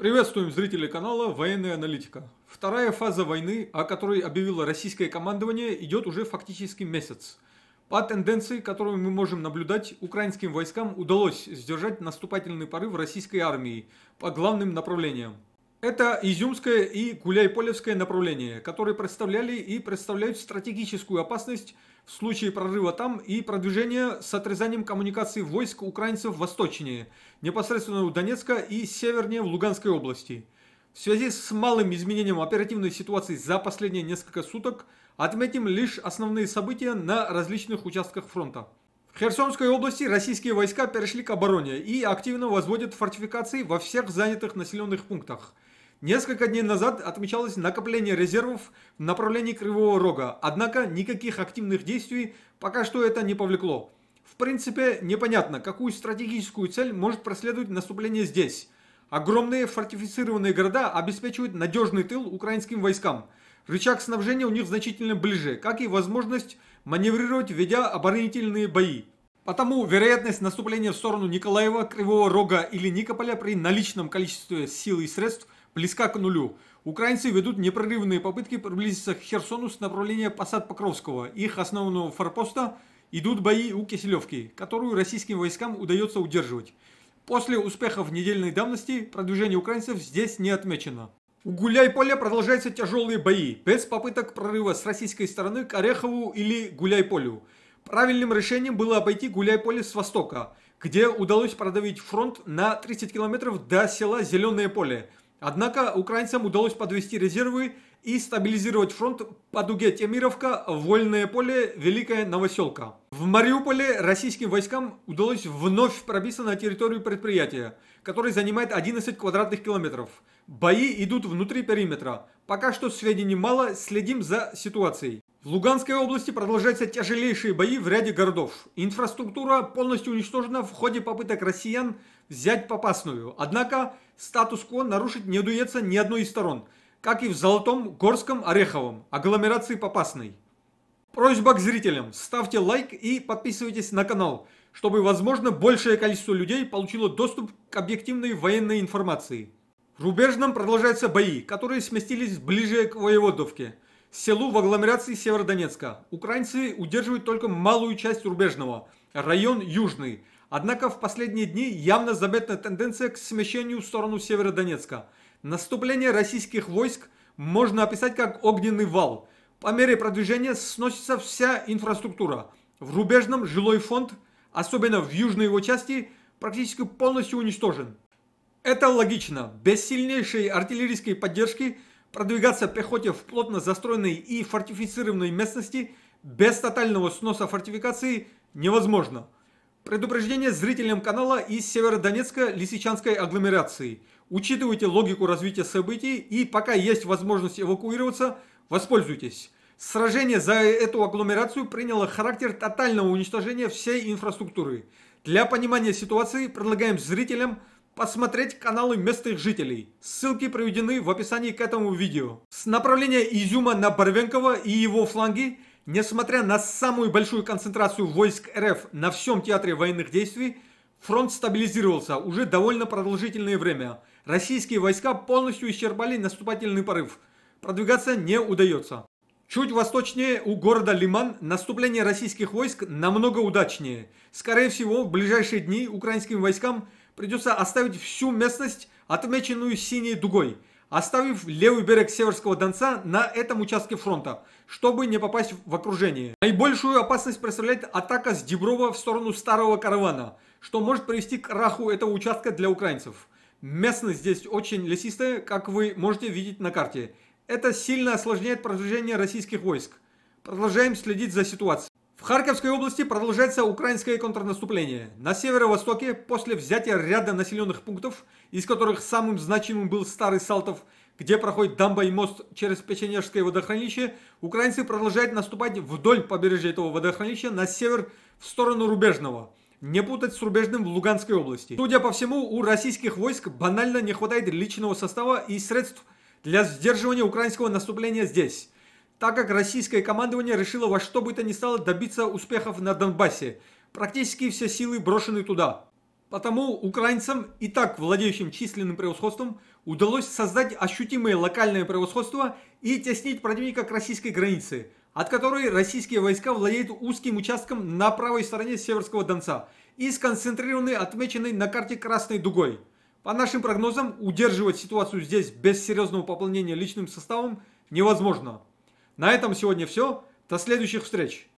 Приветствуем зрителей канала «Военная аналитика». Вторая фаза войны, о которой объявило российское командование, идет уже фактически месяц. По тенденции, которую мы можем наблюдать, украинским войскам удалось сдержать наступательный порыв российской армии по главным направлениям. Это изюмское и гуляйполевское направления, которые представляли и представляют стратегическую опасность в случае прорыва там и продвижения с отрезанием коммуникаций войск украинцев восточнее, непосредственно у Донецка и севернее в Луганской области. В связи с малым изменением оперативной ситуации за последние несколько суток отметим лишь основные события на различных участках фронта. В Херсонской области российские войска перешли к обороне и активно возводят фортификации во всех занятых населенных пунктах – Несколько дней назад отмечалось накопление резервов в направлении Кривого Рога, однако никаких активных действий пока что это не повлекло. В принципе, непонятно, какую стратегическую цель может проследовать наступление здесь. Огромные фортифицированные города обеспечивают надежный тыл украинским войскам. Рычаг снабжения у них значительно ближе, как и возможность маневрировать, ведя оборонительные бои. Потому вероятность наступления в сторону Николаева, Кривого Рога или Никополя при наличном количестве сил и средств – близка к нулю. Украинцы ведут непрерывные попытки приблизиться к Херсону с направления Посад-Покровского, их основного форпоста, идут бои у Киселевки, которую российским войскам удается удерживать. После успехов недельной давности продвижение украинцев здесь не отмечено. У гуляй продолжаются тяжелые бои, без попыток прорыва с российской стороны к Орехову или гуляй Правильным решением было обойти гуляй с востока, где удалось продавить фронт на 30 километров до села Зеленое Поле, Однако украинцам удалось подвести резервы и стабилизировать фронт по дуге Темировка, Вольное поле, Великая Новоселка. В Мариуполе российским войскам удалось вновь пробиться на территорию предприятия, который занимает 11 квадратных километров. Бои идут внутри периметра. Пока что сведений мало, следим за ситуацией. В Луганской области продолжаются тяжелейшие бои в ряде городов. Инфраструктура полностью уничтожена в ходе попыток россиян взять Попасную. Однако статус-кво нарушить не удается ни одной из сторон, как и в Золотом, Горском, Ореховом, агломерации Попасной. Просьба к зрителям. Ставьте лайк и подписывайтесь на канал, чтобы, возможно, большее количество людей получило доступ к объективной военной информации. В Рубежном продолжаются бои, которые сместились ближе к Воеводовке – селу в агломерации Северодонецка. Украинцы удерживают только малую часть рубежного, район Южный. Однако в последние дни явно заметна тенденция к смещению в сторону Северодонецка. Наступление российских войск можно описать как огненный вал. По мере продвижения сносится вся инфраструктура. В рубежном жилой фонд, особенно в южной его части, практически полностью уничтожен. Это логично. Без сильнейшей артиллерийской поддержки продвигаться пехоте в плотно застроенной и фортифицированной местности без тотального сноса фортификации невозможно. Предупреждение зрителям канала из Северодонецка Лисичанской агломерации. Учитывайте логику развития событий и пока есть возможность эвакуироваться, воспользуйтесь. Сражение за эту агломерацию приняло характер тотального уничтожения всей инфраструктуры. Для понимания ситуации предлагаем зрителям посмотреть каналы местных жителей. Ссылки приведены в описании к этому видео. С направления Изюма на Барвенкова и его фланги, несмотря на самую большую концентрацию войск РФ на всем театре военных действий, фронт стабилизировался уже довольно продолжительное время. Российские войска полностью исчерпали наступательный порыв. Продвигаться не удается. Чуть восточнее у города Лиман наступление российских войск намного удачнее. Скорее всего, в ближайшие дни украинским войскам – придется оставить всю местность, отмеченную синей дугой, оставив левый берег Северского Донца на этом участке фронта, чтобы не попасть в окружение. Наибольшую опасность представляет атака с Деброва в сторону Старого Каравана, что может привести к раху этого участка для украинцев. Местность здесь очень лесистая, как вы можете видеть на карте. Это сильно осложняет продвижение российских войск. Продолжаем следить за ситуацией. В Харьковской области продолжается украинское контрнаступление. На северо-востоке, после взятия ряда населенных пунктов, из которых самым значимым был Старый Салтов, где проходит дамба и мост через Печенежское водохранилище, украинцы продолжают наступать вдоль побережья этого водохранилища на север в сторону Рубежного. Не путать с Рубежным в Луганской области. Судя по всему, у российских войск банально не хватает личного состава и средств для сдерживания украинского наступления здесь так как российское командование решило во что бы то ни стало добиться успехов на Донбассе. Практически все силы брошены туда. Потому украинцам, и так владеющим численным превосходством, удалось создать ощутимое локальное превосходство и теснить противника к российской границе, от которой российские войска владеют узким участком на правой стороне Северского Донца и сконцентрированы отмеченной на карте красной дугой. По нашим прогнозам, удерживать ситуацию здесь без серьезного пополнения личным составом невозможно. На этом сегодня все. До следующих встреч!